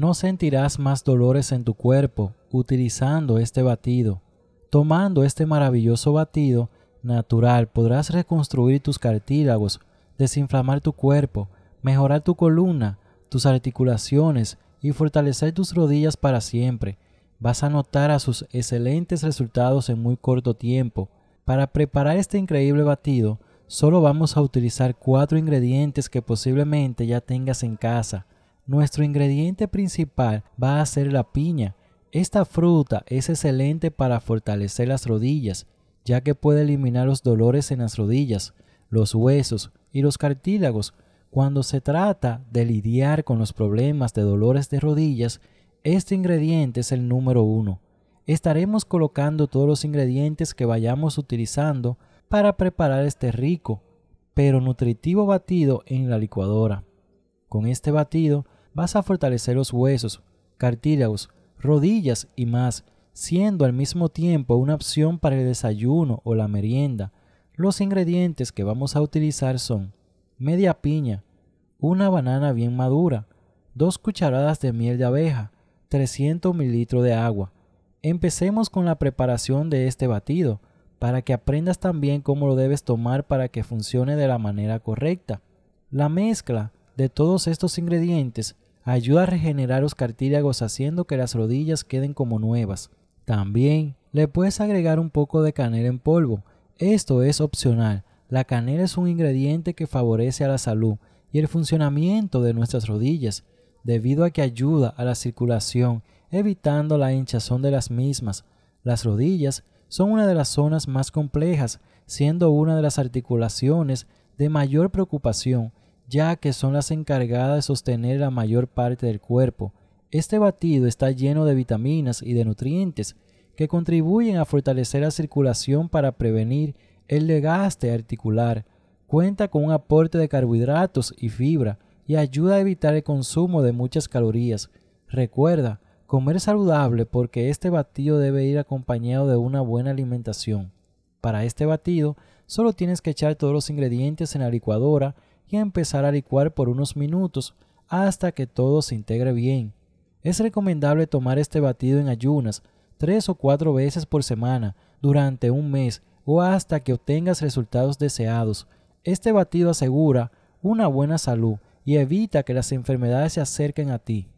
No sentirás más dolores en tu cuerpo utilizando este batido. Tomando este maravilloso batido natural podrás reconstruir tus cartílagos, desinflamar tu cuerpo, mejorar tu columna, tus articulaciones y fortalecer tus rodillas para siempre. Vas a notar a sus excelentes resultados en muy corto tiempo. Para preparar este increíble batido, solo vamos a utilizar cuatro ingredientes que posiblemente ya tengas en casa. Nuestro ingrediente principal va a ser la piña. Esta fruta es excelente para fortalecer las rodillas, ya que puede eliminar los dolores en las rodillas, los huesos y los cartílagos. Cuando se trata de lidiar con los problemas de dolores de rodillas, este ingrediente es el número uno. Estaremos colocando todos los ingredientes que vayamos utilizando para preparar este rico, pero nutritivo batido en la licuadora. Con este batido vas a fortalecer los huesos, cartílagos, rodillas y más, siendo al mismo tiempo una opción para el desayuno o la merienda. Los ingredientes que vamos a utilizar son media piña, una banana bien madura, dos cucharadas de miel de abeja, 300 mililitros de agua. Empecemos con la preparación de este batido, para que aprendas también cómo lo debes tomar para que funcione de la manera correcta. La mezcla de todos estos ingredientes ayuda a regenerar los cartílagos haciendo que las rodillas queden como nuevas. También le puedes agregar un poco de canela en polvo. Esto es opcional. La canela es un ingrediente que favorece a la salud y el funcionamiento de nuestras rodillas, debido a que ayuda a la circulación, evitando la hinchazón de las mismas. Las rodillas son una de las zonas más complejas, siendo una de las articulaciones de mayor preocupación ya que son las encargadas de sostener la mayor parte del cuerpo. Este batido está lleno de vitaminas y de nutrientes que contribuyen a fortalecer la circulación para prevenir el desgaste articular. Cuenta con un aporte de carbohidratos y fibra y ayuda a evitar el consumo de muchas calorías. Recuerda, comer saludable porque este batido debe ir acompañado de una buena alimentación. Para este batido, solo tienes que echar todos los ingredientes en la licuadora y empezar a licuar por unos minutos hasta que todo se integre bien. Es recomendable tomar este batido en ayunas tres o cuatro veces por semana durante un mes o hasta que obtengas resultados deseados. Este batido asegura una buena salud y evita que las enfermedades se acerquen a ti.